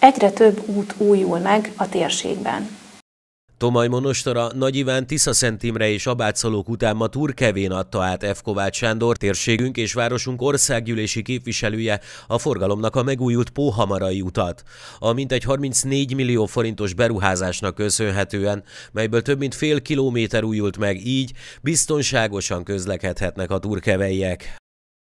Egyre több út újul meg a térségben. Tomaj Monostora Nagy Iván Szent Imre és Abátszalók után ma Túr Kevén adta át F. Kovács Sándor térségünk és városunk országgyűlési képviselője a forgalomnak a megújult Póhamarai utat. A mintegy 34 millió forintos beruházásnak köszönhetően, melyből több mint fél kilométer újult meg, így biztonságosan közlekedhetnek a turkeveiek.